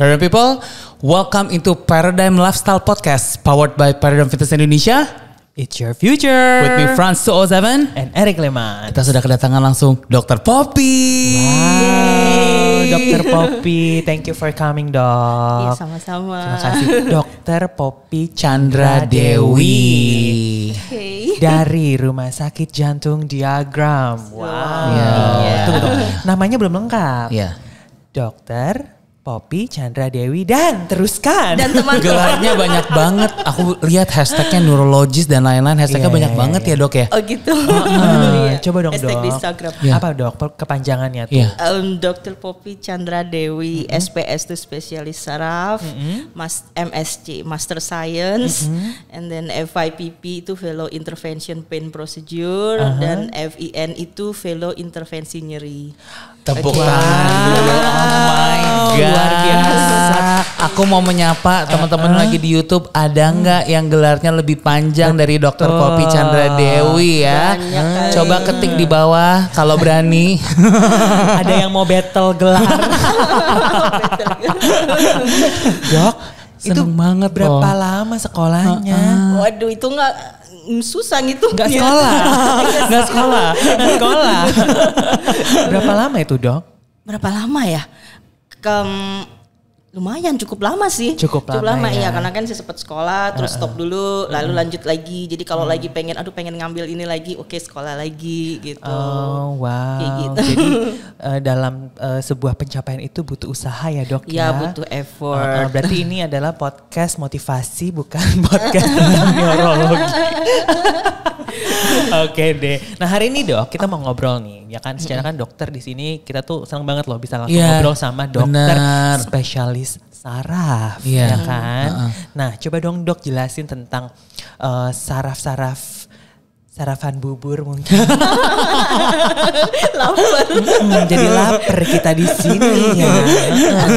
Paradigm people, welcome into Paradigm Lifestyle Podcast powered by Paradigm Fitness Indonesia. It's your future. With me Franz 207 and Eric Leman. Kita sudah kedatangan langsung Dr. Poppy. Wow, Dr. Poppy, thank you for coming, Dok. Iya, sama-sama. Terima kasih Dr. Poppy Chandra Dewi. Dari Rumah Sakit Jantung Diagram. Wow. Yeah. Yeah. Tunggu, tunggu. Namanya belum lengkap. Yeah. Dokter Poppy, Chandra Dewi, dan teruskan. Dan teman Gelarnya banyak banget. Aku lihat hashtagnya neurologis dan lain-lain. Hashtagnya yeah, banyak yeah, banget yeah. ya dok ya. Oh gitu. Uh, Coba dong Hashtag dok. di Instagram. Yeah. Apa dok kepanjangannya tuh? Yeah. Um, Dokter Poppy Chandra Dewi, mm -hmm. SPS itu spesialis saraf, mm -hmm. mas MSC, Master Science, mm -hmm. and then FIPP itu Fellow Intervention Pain Procedure, uh -huh. dan FIN itu Fellow Intervensi Nyeri. Tepuk wow. tangan dulu. Oh my god. Luar biasa. Aku mau menyapa eh, teman-teman uh, uh. lagi di YouTube ada nggak yang gelarnya lebih panjang dari Dokter Popi Chandra Dewi ya? Banyak Coba ketik di bawah kalau berani. ada yang mau battle gelar. Dok, Seneng itu banget berapa loh. lama sekolahnya? Uh, uh. Waduh itu nggak mm, susah gitu. Nggak iya. sekolah, nggak sekolah, nggak sekolah. berapa lama itu dok? Berapa lama ya? Ke lumayan cukup lama sih cukup, cukup lama, lama ya. ya karena kan saya sempat sekolah terus uh, stop dulu uh, lalu lanjut lagi jadi kalau uh, lagi pengen aduh pengen ngambil ini lagi oke okay, sekolah lagi gitu oh wow Kayak gitu. jadi uh, dalam uh, sebuah pencapaian itu butuh usaha ya dok ya, ya butuh effort uh, uh, berarti ini adalah podcast motivasi bukan podcast neurologi Oke deh. Nah hari ini dok kita mau ngobrol nih, ya kan? Secara kan dokter di sini kita tuh senang banget loh bisa langsung yeah, ngobrol sama dokter bener. spesialis saraf, yeah. ya kan? Uh -uh. Nah, coba dong dok jelasin tentang saraf eh, saraf-saraf sarapan bubur mungkin. lapar. Hmm, jadi lapar kita di sini ya. Kan?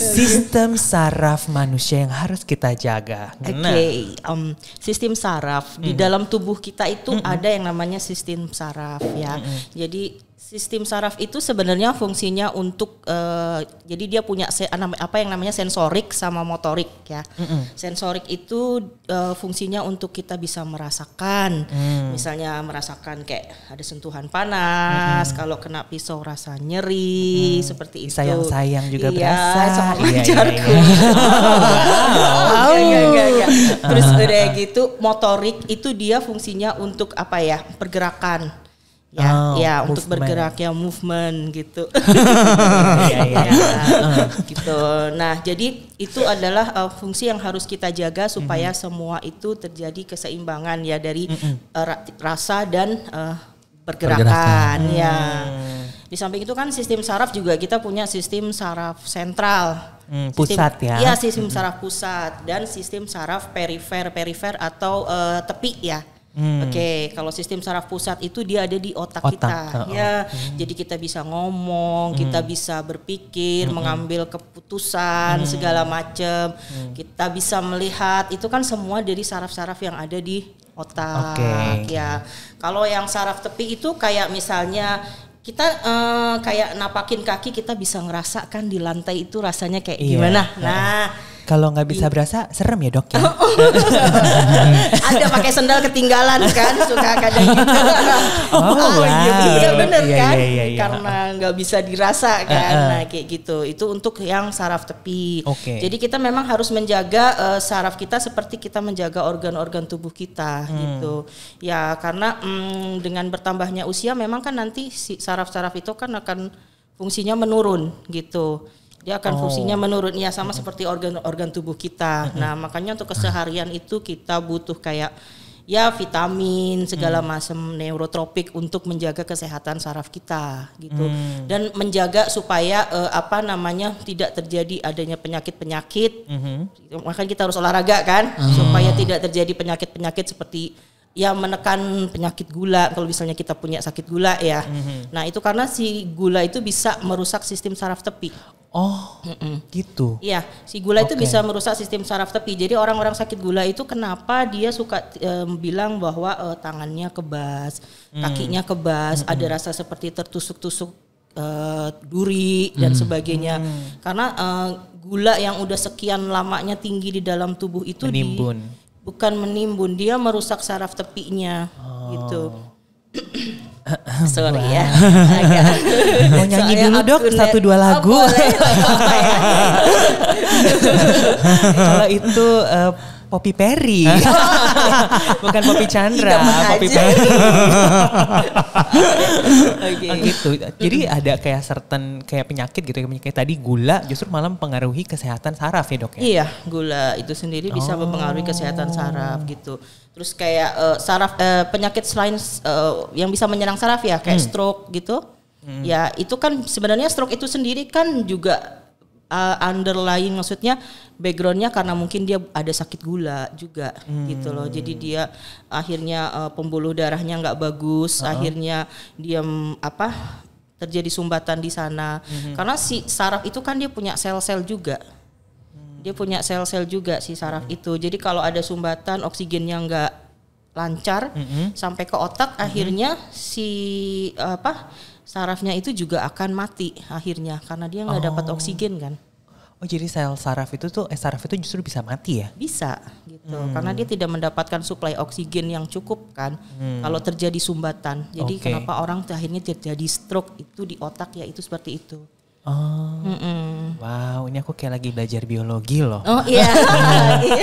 sistem saraf manusia yang harus kita jaga. Oke, okay. um, sistem saraf mm. di hmm. dalam tubuh kita itu mm -hmm. ada yang namanya sistem saraf ya. Mm -hmm. Jadi Sistem saraf itu sebenarnya fungsinya untuk uh, jadi dia punya apa yang namanya sensorik sama motorik ya. Mm -hmm. Sensorik itu uh, fungsinya untuk kita bisa merasakan, mm. misalnya merasakan kayak ada sentuhan panas, mm -hmm. kalau kena pisau rasa nyeri mm. seperti itu. Sayang sayang juga iya, berasa. Sama iya, iya, iya. oh, iya, iya, iya. Terus udah gitu motorik itu dia fungsinya untuk apa ya pergerakan ya oh, ya untuk bergerak ya movement gitu ya, ya, ya. gitu nah jadi itu adalah uh, fungsi yang harus kita jaga supaya mm -hmm. semua itu terjadi keseimbangan ya dari mm -hmm. uh, rasa dan uh, pergerakan, pergerakan. ya hmm. di samping itu kan sistem saraf juga kita punya sistem saraf sentral Hmm, pusat sistem, ya. Iya, sistem saraf pusat dan sistem saraf perifer, perifer atau uh, tepi ya. Hmm. Oke, okay, kalau sistem saraf pusat itu dia ada di otak, otak. kita, ah, oh. ya. Hmm. Jadi kita bisa ngomong, hmm. kita bisa berpikir, hmm. mengambil keputusan hmm. segala macam. Hmm. Kita bisa melihat, itu kan semua dari saraf-saraf yang ada di otak, okay. ya. Kalau yang saraf tepi itu kayak misalnya kita uh, kayak napakin kaki kita bisa ngerasakan di lantai itu rasanya kayak yeah. gimana. Nah. nah kalau nggak bisa berasa serem ya dok ya. Ada pakai sendal ketinggalan kan suka kadang gitu. Oh, oh ah, iya, iya bener, iya, kan iya, iya, iya. karena nggak bisa dirasa eh, kan. Uh, uh. Nah kayak gitu itu untuk yang saraf tepi. Okay. Jadi kita memang harus menjaga uh, saraf kita seperti kita menjaga organ-organ tubuh kita hmm. gitu. Ya karena mm, dengan bertambahnya usia memang kan nanti saraf saraf-saraf itu kan akan fungsinya menurun gitu. Dia akan oh. fungsinya ya sama seperti organ-organ tubuh kita. Nah, makanya untuk keseharian itu kita butuh kayak ya vitamin segala hmm. macam neurotropik untuk menjaga kesehatan saraf kita gitu hmm. dan menjaga supaya uh, apa namanya tidak terjadi adanya penyakit penyakit hmm. Makanya kita harus olahraga kan hmm. supaya tidak terjadi penyakit penyakit seperti ya menekan penyakit gula kalau misalnya kita punya sakit gula ya. Mm-hmm. Nah itu karena si gula itu bisa merusak sistem saraf tepi. Oh, Mm-mm. gitu. ya si gula okay. itu bisa merusak sistem saraf tepi. Jadi orang-orang sakit gula itu kenapa dia suka um, bilang bahwa uh, tangannya kebas, mm. kakinya kebas, mm-hmm. ada rasa seperti tertusuk-tusuk uh, duri mm. dan hmm. sebagainya. Mm. Karena uh, gula yang udah sekian lamanya tinggi di dalam tubuh itu menimbun. Di, bukan menimbun dia merusak saraf tepinya oh. gitu Sorry ya. Mau nyanyi dulu dok satu dua lagu. Oh, Kalau itu uh, Poppy Perry. Bukan Poppy Chandra, Poppy Perry. okay. Oh gitu. Jadi ada kayak certain kayak penyakit gitu ya, kayak tadi gula justru malam mempengaruhi kesehatan saraf ya, Dok ya? Iya, gula itu sendiri bisa oh. mempengaruhi kesehatan saraf gitu. Terus kayak uh, saraf uh, penyakit selain uh, yang bisa menyerang saraf ya kayak hmm. stroke gitu. Hmm. Ya, itu kan sebenarnya stroke itu sendiri kan juga uh, underlying maksudnya backgroundnya karena mungkin dia ada sakit gula juga hmm. gitu loh jadi dia akhirnya uh, pembuluh darahnya nggak bagus uh -huh. akhirnya dia apa terjadi sumbatan di sana -huh. Hmm. karena si saraf itu kan dia punya sel-sel juga hmm. dia punya sel-sel juga si saraf -huh. Hmm. itu jadi kalau ada sumbatan oksigennya nggak lancar uh -huh. sampai ke otak uh -huh. akhirnya si apa sarafnya itu juga akan mati akhirnya karena dia nggak oh. dapat oksigen kan. Oh jadi sel saraf itu tuh eh, saraf itu justru bisa mati ya? Bisa gitu hmm. karena dia tidak mendapatkan suplai oksigen yang cukup kan. Hmm. Kalau terjadi sumbatan, jadi okay. kenapa orang akhirnya terjadi stroke itu di otak ya itu seperti itu. Oh, mm -mm. wow, ini aku kayak lagi belajar biologi loh. Oh iya.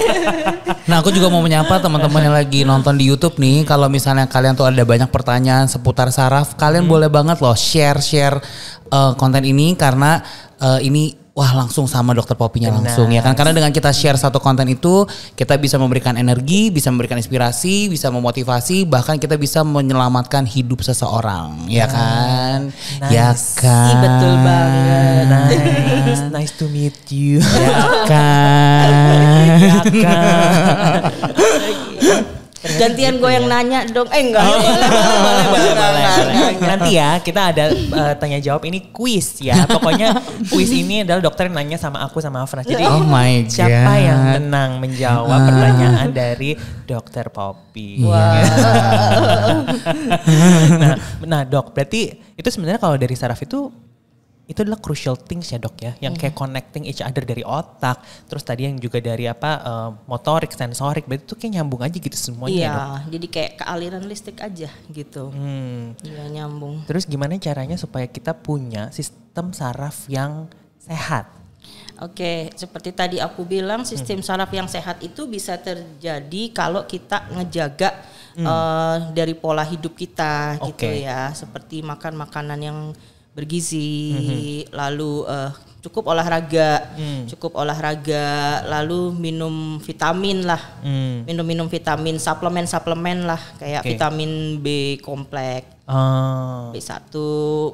nah, aku juga mau menyapa teman-teman yang lagi nonton di YouTube nih. Kalau misalnya kalian tuh ada banyak pertanyaan seputar saraf, kalian mm. boleh banget loh share share uh, konten ini karena uh, ini wah langsung sama dokter Popinya Benar. langsung ya kan karena dengan kita share satu konten itu kita bisa memberikan energi bisa memberikan inspirasi bisa memotivasi bahkan kita bisa menyelamatkan hidup seseorang ya, nah. kan? ya kan nice. ya kan betul banget nice nice to meet you ya kan ya kan Gantian gue yang nanya dong. Eh enggak. Oh. Boleh, Nanti ya kita ada uh, tanya jawab ini kuis ya. Pokoknya kuis ini adalah dokter yang nanya sama aku sama Afra. Jadi oh my God. siapa yang menang menjawab uh. pertanyaan dari dokter Poppy. Iya. Wow. nah, nah dok berarti itu sebenarnya kalau dari saraf itu itu adalah crucial things ya dok ya yang kayak iya. connecting each other dari otak terus tadi yang juga dari apa eh, motorik sensorik berarti itu kayak nyambung aja gitu semuanya iya dok. jadi kayak kealiran listrik aja gitu hmm. Iya, nyambung terus gimana caranya supaya kita punya sistem saraf yang sehat Oke, seperti tadi aku bilang hmm. sistem saraf yang sehat itu bisa terjadi kalau kita ngejaga hmm. uh, dari pola hidup kita okay. gitu ya, seperti makan makanan yang bergizi, mm-hmm. lalu uh, cukup olahraga, mm. cukup olahraga, lalu minum vitamin lah, minum minum-minum vitamin, suplemen-suplemen lah, kayak okay. vitamin B kompleks, oh. Ah. B1,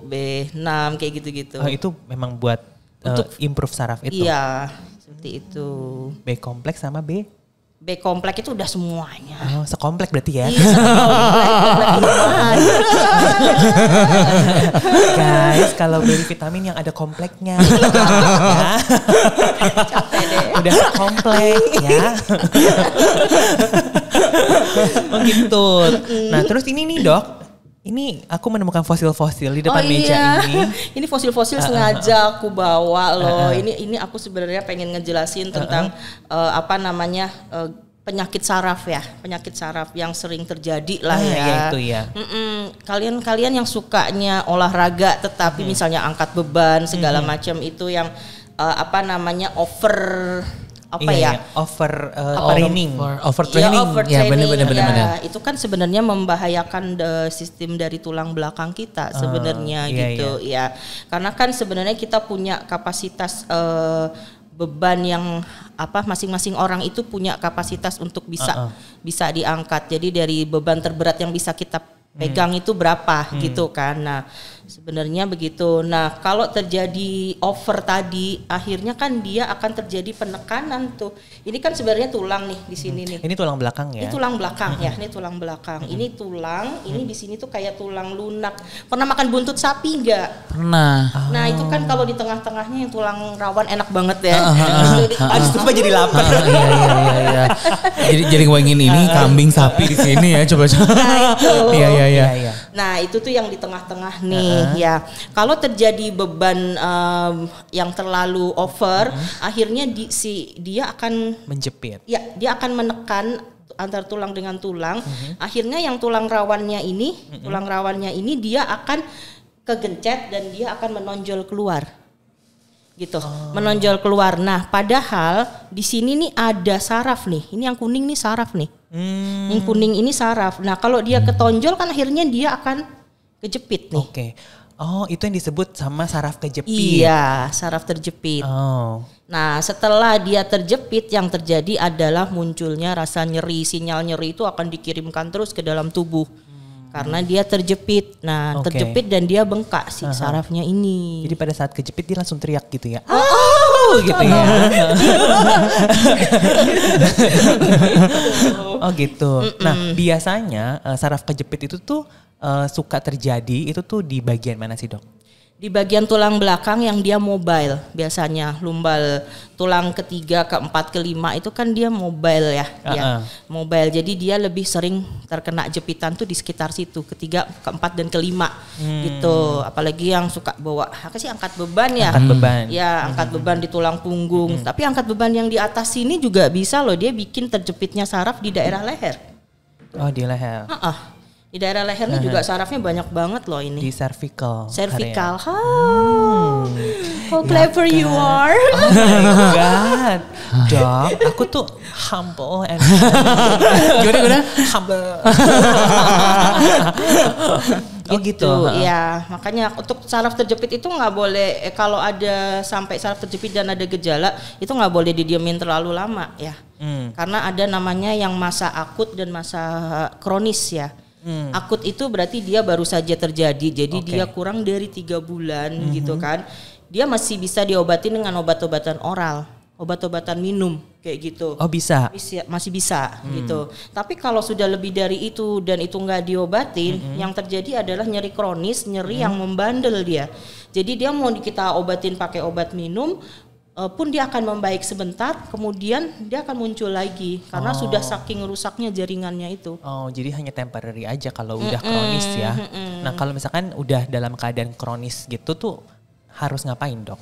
B6 kayak gitu-gitu. Oh, itu memang buat eh, untuk improve saraf itu. Iya, seperti itu. B kompleks sama B B komplek itu udah semuanya. Oh, ya? iya, sekomplek berarti ya. Guys, kalau beli vitamin yang ada kompleknya. ya. udah komplek ya. Begitu. Nah, terus ini nih, Dok ini aku menemukan fosil-fosil di depan oh, meja iya. ini. ini fosil-fosil uh, sengaja aku bawa loh. Uh, uh. Ini ini aku sebenarnya pengen ngejelasin tentang uh, uh. Uh, apa namanya uh, penyakit saraf ya, penyakit saraf yang sering terjadi lah uh, ya. ya itu ya. Kalian-kalian yang sukanya olahraga tetapi hmm. misalnya angkat beban segala hmm. macam itu yang uh, apa namanya over apa iya, ya? Iya. Over uh, ya? over, training, over, training Ya, overtraining. Ya, benar benar ya, Itu kan sebenarnya membahayakan the uh, sistem dari tulang belakang kita ah, sebenarnya uh, iya, gitu iya. ya. Karena kan sebenarnya kita punya kapasitas uh, beban yang apa masing-masing orang itu punya kapasitas untuk bisa uh -uh. bisa diangkat. Jadi dari beban terberat yang bisa kita pegang hmm. itu berapa hmm. gitu kan. Nah, Sebenarnya begitu. Nah, kalau terjadi over tadi, akhirnya kan dia akan terjadi penekanan tuh. Ini kan sebenarnya tulang nih di sini hmm. nih. Ini tulang belakang ya. Ini tulang belakang ya, hmm. ya, ini tulang belakang. Hmm. Ini tulang, hmm. ini di sini tuh kayak tulang lunak. Pernah makan buntut sapi enggak? Pernah. Oh. Nah, itu kan ah. kalau di tengah-tengahnya yang tulang rawan enak banget ya. Ah, ah, aduh, jadi lapar. Iya, iya, iya, iya. Jadi jaring wangin ini kambing sapi di sini ya, coba-coba. Nah, iya, iya, iya. iya, iya. Nah, itu tuh yang di tengah-tengah nih uh -huh. ya. Kalau terjadi beban um, yang terlalu over, uh -huh. akhirnya di, si dia akan menjepit. Ya, dia akan menekan antar tulang dengan tulang. Uh -huh. Akhirnya yang tulang rawannya ini, uh -huh. tulang rawannya ini dia akan kegencet dan dia akan menonjol keluar gitu oh. menonjol keluar. Nah, padahal di sini nih ada saraf nih. Ini yang kuning nih saraf nih. Hmm. Yang kuning ini saraf. Nah, kalau dia ketonjol kan akhirnya dia akan kejepit nih. Oke. Okay. Oh, itu yang disebut sama saraf kejepit. Iya, saraf terjepit. Oh. Nah, setelah dia terjepit, yang terjadi adalah munculnya rasa nyeri. Sinyal nyeri itu akan dikirimkan terus ke dalam tubuh hmm. karena dia terjepit. Nah, okay. terjepit dan dia bengkak si uh -huh. sarafnya ini. Jadi pada saat kejepit dia langsung teriak gitu ya. Ah, ah gitu ya. oh gitu. Nah biasanya eh, saraf kejepit itu tuh eh, suka terjadi itu tuh di bagian mana sih dok? di bagian tulang belakang yang dia mobile biasanya lumbal tulang ketiga keempat kelima itu kan dia mobile ya uh-uh. ya mobile jadi dia lebih sering terkena jepitan tuh di sekitar situ ketiga keempat dan kelima hmm. gitu apalagi yang suka bawa apa sih angkat beban ya angkat beban ya angkat hmm. beban di tulang punggung hmm. tapi angkat beban yang di atas sini juga bisa loh dia bikin terjepitnya saraf di daerah leher oh di leher uh-uh di daerah lehernya uh -huh. juga sarafnya banyak banget loh ini. Di cervical. Cervical. oh. Hmm. How iya clever you kan? are. Oh my god. Dok, aku tuh humble and Gimana gimana? Humble. Oh gitu. Ya, makanya untuk saraf terjepit itu nggak boleh eh, kalau ada sampai saraf terjepit dan ada gejala itu nggak boleh didiemin terlalu lama ya. Hmm. Karena ada namanya yang masa akut dan masa eh, kronis ya. Hmm. Akut itu berarti dia baru saja terjadi, jadi okay. dia kurang dari tiga bulan mm -hmm. gitu kan. Dia masih bisa diobatin dengan obat-obatan oral, obat-obatan minum kayak gitu. Oh bisa? bisa masih bisa hmm. gitu. Tapi kalau sudah lebih dari itu dan itu nggak diobatin, mm -hmm. yang terjadi adalah nyeri kronis, nyeri mm -hmm. yang membandel dia. Jadi dia mau kita obatin pakai obat minum, Eh, pun dia akan membaik sebentar, kemudian dia akan muncul lagi karena oh. sudah saking rusaknya jaringannya itu. Oh, jadi hanya temporary aja kalau udah mm udah kronis ya. Mm -mm. Nah, kalau misalkan udah dalam keadaan kronis gitu tuh harus ngapain, Dok?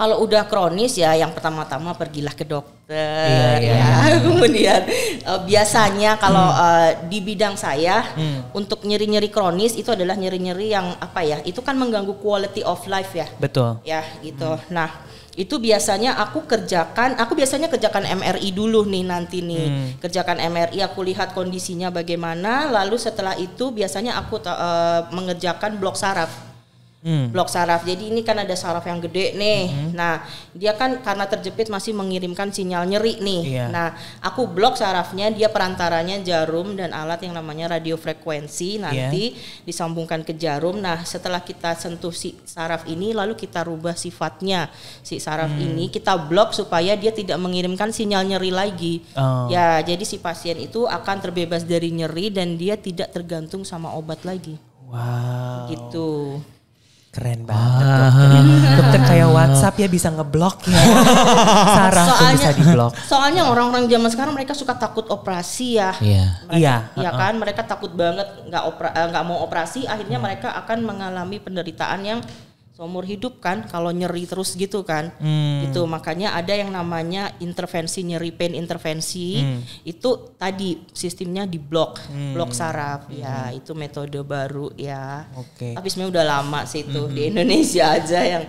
Kalau udah kronis ya yang pertama-tama pergilah ke dokter iya, iya ya. Iya. Kemudian uh, biasanya kalau hmm. uh, di bidang saya hmm. untuk nyeri-nyeri kronis itu adalah nyeri-nyeri yang apa ya? Itu kan mengganggu quality of life ya. Betul. Ya, gitu. Hmm. Nah, itu biasanya aku kerjakan aku biasanya kerjakan MRI dulu nih nanti nih hmm. kerjakan MRI aku lihat kondisinya bagaimana lalu setelah itu biasanya aku uh, mengerjakan blok saraf Hmm. Blok saraf. Jadi ini kan ada saraf yang gede nih. Hmm. Nah, dia kan karena terjepit masih mengirimkan sinyal nyeri nih. Iya. Nah, aku blok sarafnya, dia perantaranya jarum dan alat yang namanya radio frekuensi nanti yeah. disambungkan ke jarum. Nah, setelah kita sentuh si saraf ini lalu kita rubah sifatnya si saraf hmm. ini, kita blok supaya dia tidak mengirimkan sinyal nyeri lagi. Oh. Ya, jadi si pasien itu akan terbebas dari nyeri dan dia tidak tergantung sama obat lagi. Wow. Gitu. Keren ah. banget ah. dokter. kayak WhatsApp ya bisa ngeblok ya. Sarah soalnya, tuh bisa diblok. Soalnya orang-orang zaman sekarang mereka suka takut operasi ya. Iya. Iya. Iya kan mereka takut banget nggak opera eh, nggak mau operasi akhirnya hmm. mereka akan mengalami penderitaan yang seumur hidup kan kalau nyeri terus gitu kan hmm. itu makanya ada yang namanya intervensi nyeri pain intervensi hmm. itu tadi sistemnya di blok hmm. blok saraf ya, hmm. ya itu metode baru ya okay. tapi sebenarnya udah lama sih itu hmm. di Indonesia aja yang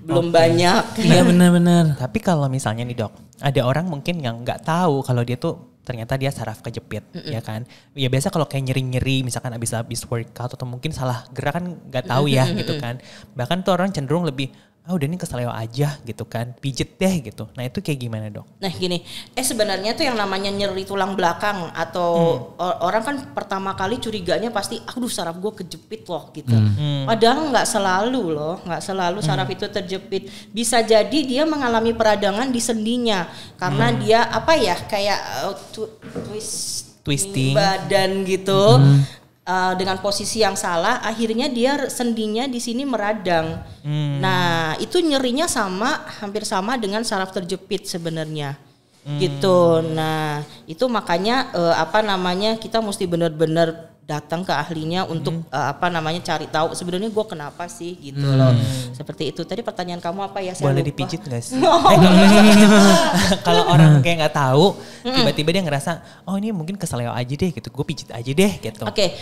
belum okay. banyak iya benar-benar tapi kalau misalnya nih dok ada orang mungkin yang nggak tahu kalau dia tuh ternyata dia saraf kejepit mm -mm. ya kan ya biasa kalau kayak nyeri nyeri misalkan abis abis workout atau mungkin salah gerak kan nggak tahu ya mm -mm. gitu kan bahkan tuh orang cenderung lebih ah udah ini keseleo aja gitu kan pijet deh gitu nah itu kayak gimana dok nah gini eh sebenarnya tuh yang namanya nyeri tulang belakang atau hmm. orang kan pertama kali curiganya pasti aduh saraf gue kejepit loh gitu hmm. hmm. padahal nggak selalu loh nggak selalu hmm. saraf hmm. itu terjepit bisa jadi dia mengalami peradangan di sendinya karena hmm. dia apa ya kayak uh, eh, tw twist twisting badan gitu hmm uh, dengan posisi yang salah akhirnya dia sendinya di sini meradang. Hmm. Nah, itu nyerinya sama hampir sama dengan saraf terjepit sebenarnya. Hmm. Gitu. Nah, itu makanya uh, apa namanya kita mesti benar-benar datang ke ahlinya mm-hmm. untuk uh, apa namanya cari tahu sebenarnya gue kenapa sih gitu hmm. loh seperti itu tadi pertanyaan kamu apa ya saya boleh dipijit nggak sih eh, kalau orang kayak nggak tahu tiba-tiba dia ngerasa oh ini mungkin keseleo aja deh gitu gue pijit aja deh gitu oke okay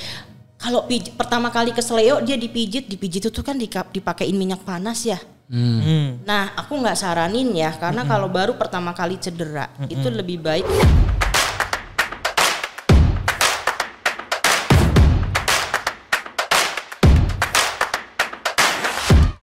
kalau pertama kali ke dia dipijit, dipijit itu kan dipakein minyak panas ya. Hmm. Nah, aku nggak saranin ya karena hmm. kalau baru pertama kali cedera hmm. itu lebih baik.